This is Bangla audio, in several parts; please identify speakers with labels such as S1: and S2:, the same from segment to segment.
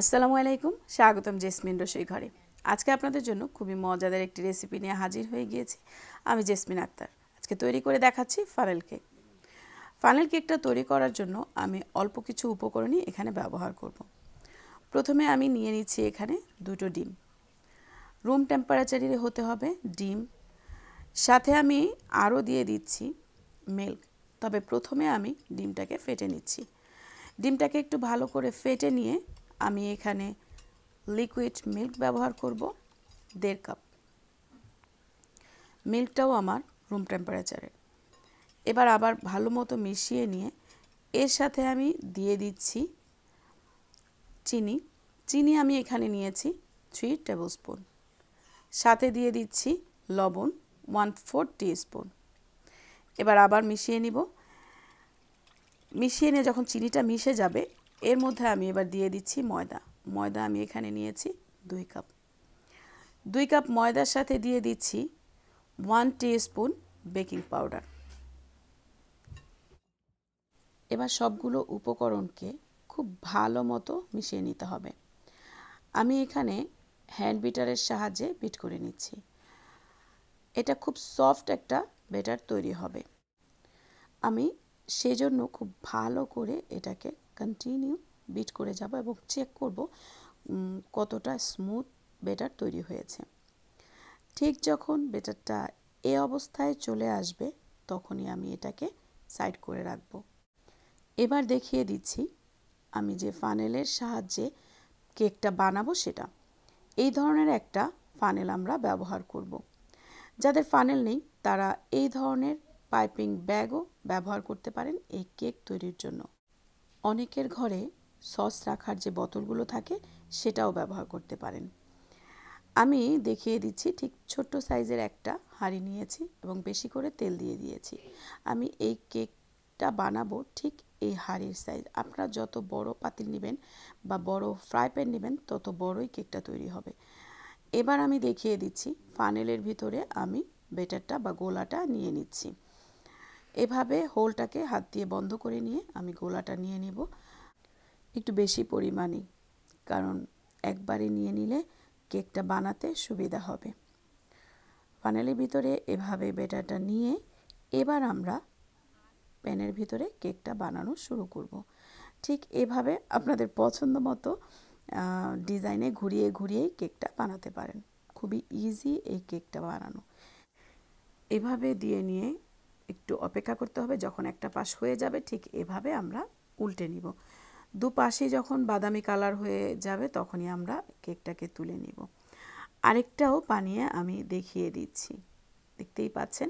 S1: আসসালামু আলাইকুম স্বাগতম জেসমিন রসই ঘরে আজকে আপনাদের জন্য খুবই মজাদার একটি রেসিপি নিয়ে হাজির হয়ে গিয়েছি আমি জেসমিন আক্তার আজকে তৈরি করে দেখাচ্ছি ফানেল কেক ফানেল কেকটা তৈরি করার জন্য আমি অল্প কিছু উপকরণই এখানে ব্যবহার করব। প্রথমে আমি নিয়ে নিচ্ছি এখানে দুটো ডিম রুম টেম্পারেচারে হতে হবে ডিম সাথে আমি আরও দিয়ে দিচ্ছি মিল্ক তবে প্রথমে আমি ডিমটাকে ফেটে নিচ্ছি ডিমটাকে একটু ভালো করে ফেটে নিয়ে আমি এখানে লিকুইড মিল্ক ব্যবহার করব দেড় কাপ মিল্কটাও আমার রুম টেম্পারেচারে এবার আবার ভালো মতো মিশিয়ে নিয়ে এর সাথে আমি দিয়ে দিচ্ছি চিনি চিনি আমি এখানে নিয়েছি থ্রি টেবিল স্পুন সাথে দিয়ে দিচ্ছি লবণ ওয়ান ফোর স্পুন এবার আবার মিশিয়ে নিব মিশিয়ে নিয়ে যখন চিনিটা মিশে যাবে এর মধ্যে আমি এবার দিয়ে দিচ্ছি ময়দা ময়দা আমি এখানে নিয়েছি দুই কাপ দুই কাপ ময়দার সাথে দিয়ে দিচ্ছি ওয়ান স্পুন বেকিং পাউডার এবার সবগুলো উপকরণকে খুব ভালো মতো মিশিয়ে নিতে হবে আমি এখানে হ্যান্ড বিটারের সাহায্যে বিট করে নিচ্ছি এটা খুব সফট একটা বেটার তৈরি হবে আমি সেজন্য খুব ভালো করে এটাকে কন্টিনিউ বিট করে যাব এবং চেক করব কতটা স্মুথ বেটার তৈরি হয়েছে ঠিক যখন বেটারটা এ অবস্থায় চলে আসবে তখনই আমি এটাকে সাইড করে রাখব এবার দেখিয়ে দিচ্ছি আমি যে ফানেলের সাহায্যে কেকটা বানাবো সেটা এই ধরনের একটা ফানেল আমরা ব্যবহার করব। যাদের ফানেল নেই তারা এই ধরনের পাইপিং ব্যাগও ব্যবহার করতে পারেন এই কেক তৈরির জন্য অনেকের ঘরে সস রাখার যে বোতলগুলো থাকে সেটাও ব্যবহার করতে পারেন আমি দেখিয়ে দিচ্ছি ঠিক ছোট্ট সাইজের একটা হাঁড়ি নিয়েছি এবং বেশি করে তেল দিয়ে দিয়েছি আমি এই কেকটা বানাবো ঠিক এই হাঁড়ির সাইজ আপনারা যত বড় পাতিল নেবেন বা বড় ফ্রাই প্যান নেবেন তত বড়ই কেকটা তৈরি হবে এবার আমি দেখিয়ে দিচ্ছি ফানেলের ভিতরে আমি বেটারটা বা গোলাটা নিয়ে নিচ্ছি এভাবে হোলটাকে হাত দিয়ে বন্ধ করে নিয়ে আমি গোলাটা নিয়ে নিব একটু বেশি পরিমাণে কারণ একবারে নিয়ে নিলে কেকটা বানাতে সুবিধা হবে ফানেলের ভিতরে এভাবে বেটারটা নিয়ে এবার আমরা প্যানের ভিতরে কেকটা বানানো শুরু করব। ঠিক এভাবে আপনাদের পছন্দ মতো ডিজাইনে ঘুরিয়ে ঘুরিয়ে কেকটা বানাতে পারেন খুবই ইজি এই কেকটা বানানো এভাবে দিয়ে নিয়ে একটু অপেক্ষা করতে হবে যখন একটা পাশ হয়ে যাবে ঠিক এভাবে আমরা উল্টে নিব পাশে যখন বাদামি কালার হয়ে যাবে তখনই আমরা কেকটাকে তুলে নিব আরেকটাও বানিয়ে আমি দেখিয়ে দিচ্ছি দেখতেই পাচ্ছেন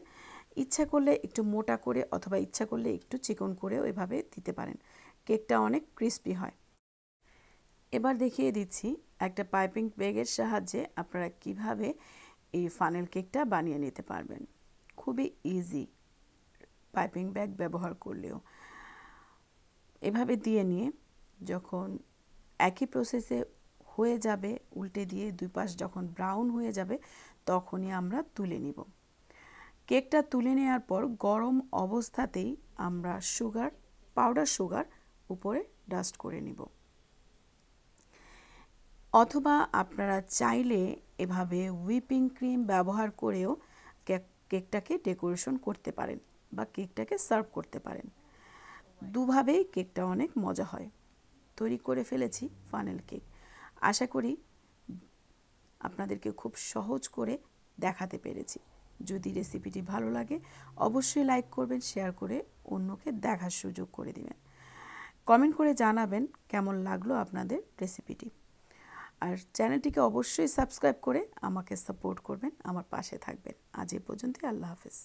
S1: ইচ্ছা করলে একটু মোটা করে অথবা ইচ্ছা করলে একটু চিকন করে ওইভাবে দিতে পারেন কেকটা অনেক ক্রিস্পি হয় এবার দেখিয়ে দিচ্ছি একটা পাইপিং ব্যাগের সাহায্যে আপনারা কিভাবে এই ফানেল কেকটা বানিয়ে নিতে পারবেন খুবই ইজি পাইপিং ব্যাগ ব্যবহার করলেও এভাবে দিয়ে নিয়ে যখন একই প্রসেসে হয়ে যাবে উল্টে দিয়ে দুই পাশ যখন ব্রাউন হয়ে যাবে তখনই আমরা তুলে নিব কেকটা তুলে নেওয়ার পর গরম অবস্থাতেই আমরা সুগার পাউডার সুগার উপরে ডাস্ট করে নিব অথবা আপনারা চাইলে এভাবে হুইপিং ক্রিম ব্যবহার করেও কেকটাকে ডেকোরেশন করতে পারেন বা কেকটাকে সার্ভ করতে পারেন দুভাবেই কেকটা অনেক মজা হয় তৈরি করে ফেলেছি ফানেল কেক আশা করি আপনাদেরকে খুব সহজ করে দেখাতে পেরেছি যদি রেসিপিটি ভালো লাগে অবশ্যই লাইক করবেন শেয়ার করে অন্যকে দেখার সুযোগ করে দিবেন কমেন্ট করে জানাবেন কেমন লাগলো আপনাদের রেসিপিটি আর চ্যানেলটিকে অবশ্যই সাবস্ক্রাইব করে আমাকে সাপোর্ট করবেন আমার পাশে থাকবেন আজ এ পর্যন্তই আল্লাহ হাফেজ